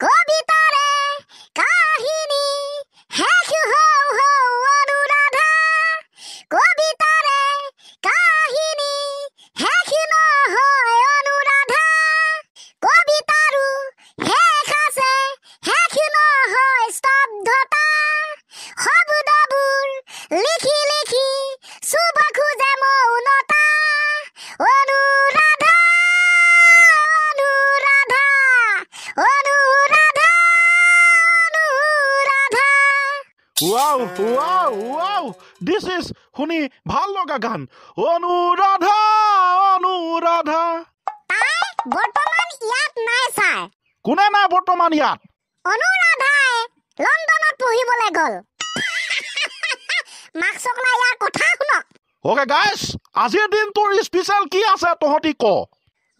ゴビト wow wow wow this is শুনি ভাল লগা গান অনুৰাধা অনুৰাধা বৰ্তমান ইয়াত নাই ছাৰ কোনে নাই বৰ্তমান ইয়াত অনুৰাধাই লণ্ডনত পঢ়িবলৈ গ'ল মাকচকলা ইয়াৰ কথা শুনক অকে গাইছ আজিৰ দিনটোৰ স্পেচিয়েল কি আছে তহঁতি ক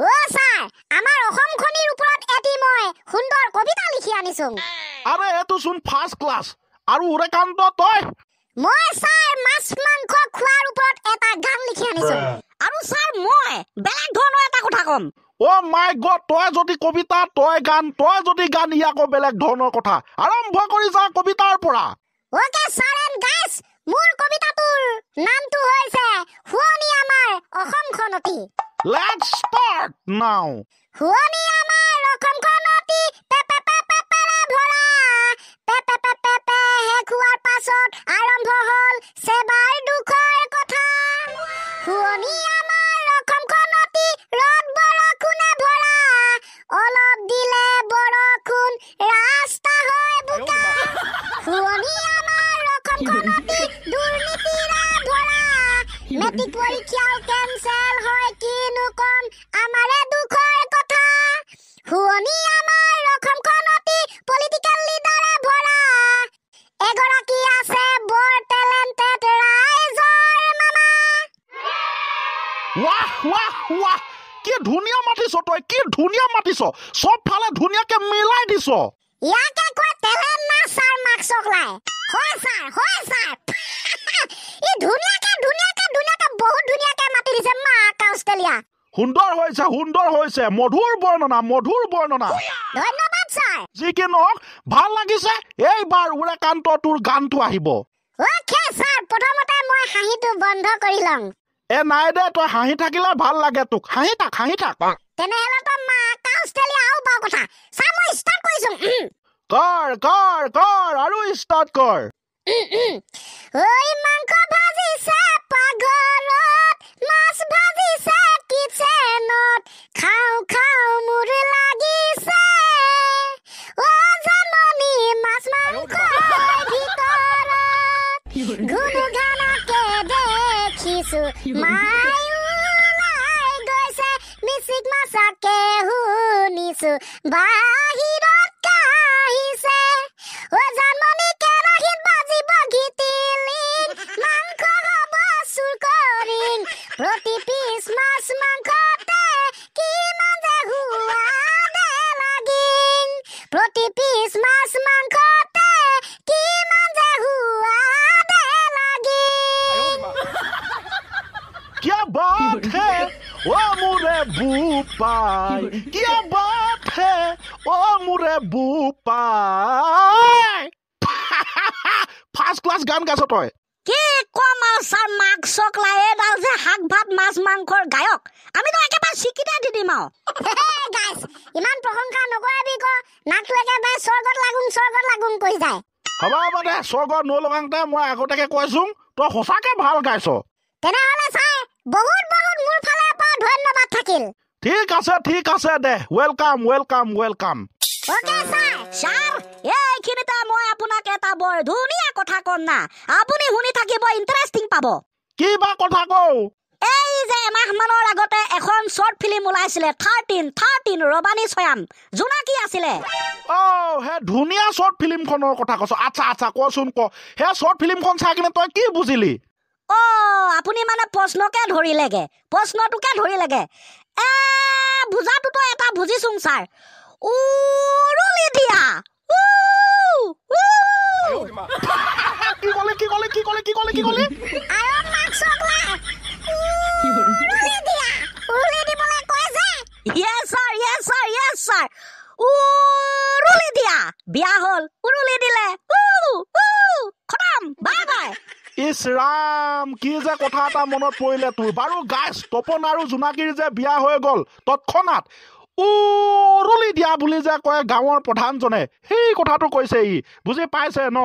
অ' ছাৰ আমাৰ অসমখনিৰ ওপৰত এটি মই সুন্দৰ কবিতা লিখি আনিছোঁ আৰে এইটো চোন ফাৰ্ষ্ট ক্লাছ আৰু উৰেকান্ত তই মই ছাৰ মাছ মাংস খোৱাৰ ওপৰত এটা গান লিখি আনিছো আৰু ছাৰ মই বেলেগ ধৰণৰ এটা কথা ক'ম অ মাই গ তই যদি কবিতা তই গান তই যদি গান ইয়াক বেলেগ ধৰণৰ কথা আৰম্ভ কৰি যা কবিতাৰ পৰা অকে ছাৰ এণ্ড গাইছ মোৰ কবিতাটোৰ নামটো হৈছে শুৱনি আমাৰ অসমখনতি লেটছ ষ্টাৰ্ট নাও শুৱনি আমাৰ অসমখনতি ধুনীয়া মাতিছ চব ফালে ধুনীয়াকে মিলাই দিছ ইয়াকে কোৱা তেলে না ছাৰ মাক চকলাই হয় ছাৰ হয় ছাৰ ই ধুনীয়াকে ধুনীয়াকে ধুনীয়াকে বহুত ধুনীয়াকে মাতি দিছে মা কাউষ্টেলিয়া সুন্দৰ হৈছে সুন্দৰ হৈছে মধুৰ বৰ্ণনা মধুৰ বৰ্ণনা ধন্যবাদ ছাৰ যি কি নহওক ভাল লাগিছে এইবাৰ উৰেকান্ত তোৰ গানটো আহিব অ'কে ছাৰ প্ৰথমতে মই হাঁহিটো বন্ধ কৰি এ নাই দে তই হাঁহি থাকিলে ভাল লাগে তোক হাঁহি থাক হাঁহি থাক তেনেহ'লেতো মাকাও ষ্টেলি আৰু বৰ কথা চা মই ষ্টাৰ্ট কৰিছো কৰ কৰ কৰ আৰু ষ্টাৰ্ট কৰ ঐ মাংস ভাজিছে পাগলত মাছ ভাজিছে কিচেনত খাওঁ খাওঁ মোৰ লাগিছে ও জাননী মাছ মাংস ভিতৰত ঘুনু গানকে দেখিছো মাই सके हूँ निसु बा murebu pai, que é bate, ô murebu pai. class gan gaso toy. কি কম আছা মাক চকলা এডাল যে শাক ভাত মাছ মাংসৰ গায়ক আমিতো একেবাৰে চিকিতে দি দিম আৰু ইমান প্ৰশংসা নকৰাবি ক নাকটো একেবাৰে স্বৰ্গত লাগোন স্বৰ্গত লাগোন কৈ যায় হ'ব হ'ব দে স্বৰ্গত নলগাওঁতে মই আগতীয়াকে কৈছো তই সঁচাকে ভাল গাইছ তেনেহ'লে চাই বহুত ধন্যবাদ থাকিল ঠিক আছে ঠিক আছে দে welcome welcome welcome okay sir sir এইখিনিতে মই আপোনাক এটা বৰ ধুনীয়া কথা কম না আপুনি শুনি থাকিব ইণ্টাৰেষ্টিং পাব কি বা কথা কওঁ এই যে এমাহমানৰ আগতে এখন শ্বৰ্ট ফিল্ম ওলাইছিলে থাৰ্টিন থাৰ্টিন ৰবানী ছয়াম জোনা কি আছিলে অ হে ধুনীয়া শ্বৰ্ট ফিল্মখনৰ কথা কৈছো আচ্ছা আচ্ছা কচোন ক সেই শ্বৰ্ট ফিল্মখন চাই কিনে তই কি বুজিলি অ' আপুনি মানে প্ৰশ্নকে ধৰিলেগে প্ৰশ্নটোকে ধৰিলেগে এ বুজাটোতো এটা বুজিছোং ছাৰ উৰুলি দিয়া কি ক'লে কি ক'লে কি ক'লে কি ক'লে কি ক'লে ইছ ৰাম কি যে কথা এটা মনত পৰিলে তোৰ বাৰু গাইচ তপন আৰু জোনাকীৰ যে বিয়া হৈ গ'ল তৎক্ষণাত উৰুলি দিয়া বুলি যে কয় গাঁৱৰ প্ৰধানজনে সেই কথাটো কৈছে ই বুজি পাইছে ন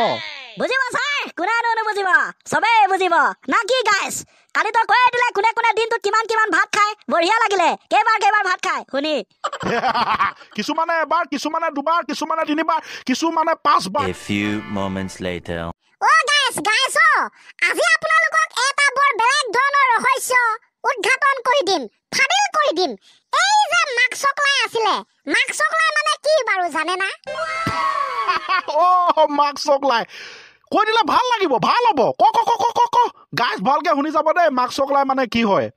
কোনে কোনে কোনে কিমান কিমান ভাত খাই বঢ়িয়া লাগিলে কিছুমানে এবাৰ কিছুমানে দুবাৰ কিছুমানে তিনিবাৰ কিছুমানে পাঁচবাৰ ও গাইছ গাইছ আজি আপোনালোকক এটা বৰ বেলেগ ধৰণৰ ৰহস্য উদঘাটন কৰি দিম ফাদিল কৰি দিম এই যে মাকচকলাই আছিলে মাকচকলাই মানে কি বাৰু জানে না অ' মাকচকলাই কৈ দিলে ভাল লাগিব ভাল হ'ব ক ক ক ক ক ক গাইছ ভালকে শুনি যাব দেই মাকচকলাই মানে কি হয়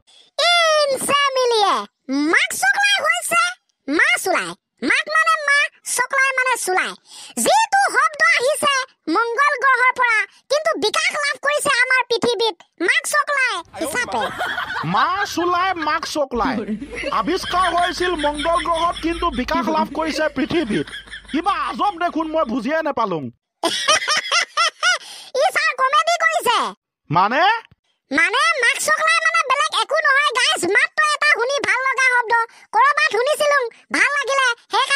ইনচেমিলিয়ে মাকচকলাই হৈছে মা চুলাই মাক মানে মা চকলাই মানে চুলাই যিটো শব্দ আহিছে মঙ্গল গ্ৰহৰ পৰা কিন্তু বিকাশ লাভ কৰিছে আমাৰ পৃথিৱীত মাক চকলাই হিচাপে মাছ ওলাই মাক চকলাই আৱিষ্কাৰ হৈছিল মঙ্গল গ্ৰহত কিন্তু বিকাশ লাভ কৰিছে পৃথিৱীত কিবা আজব দেখোন মই বুজিয়ে নাপালো ই স্যাৰ কমেডি কৰিছে মানে মানে মাক চকলাই মানে বেলেগ একো নহয় গাইছ মাত্ৰ এটা শুনি ভাল লগা শব্দ কৰবাত শুনিছিলো ভাল লাগিলে সেই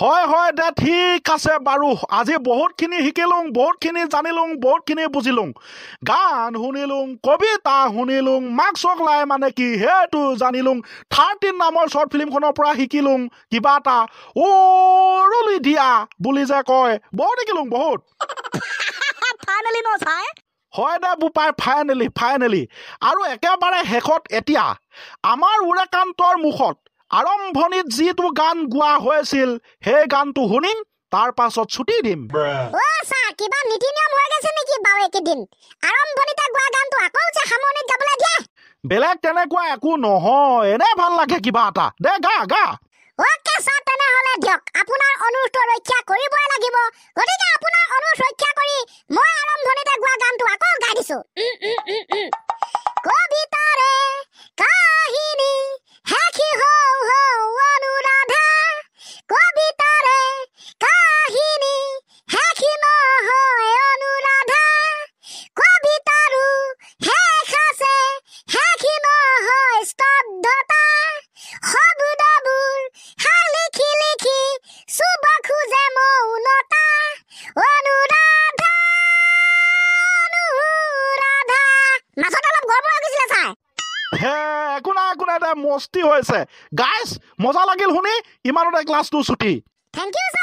হয় হয় দে ঠিক আছে বাৰু আজি বহুতখিনি শিকিলোঁ বহুতখিনি জানিলোঁ বহুতখিনি বুজিলোঁ গান শুনিলোঁ কবিতা শুনিলোঁ মাক চক লাই মানে কি সেইটো জানিলোঁ থাৰ্টিন নামৰ শ্বৰ্ট ফিল্মখনৰ পৰা শিকিলোঁ কিবা এটা উৰুলি দিয়া বুলি যে কয় বহুত শিকিলোঁ বহুত হয় দে বোপাই ফাইনেলি ফাইনেলি আৰু একেবাৰে শেষত এতিয়া আমাৰ উৰেকান্তৰ মুখত আৰম্ভণিত যিটো গান গোৱা হৈছিল সেই গানটো শুনিম তাৰ পাছত ছুটি দিম বেলেগ তেনেকুৱা একো নহয় এনে ভাল লাগে কিবা এটা দে গা গা ৰক্ষা কৰিবই লাগিব গতিকে আপোনাৰ অনুৰোধ ৰক্ষা মস্তি হৈছে গাইছ মজা লাগিল শুনি ইমানতে গ্লাছটো ছুটি থেংক ইউ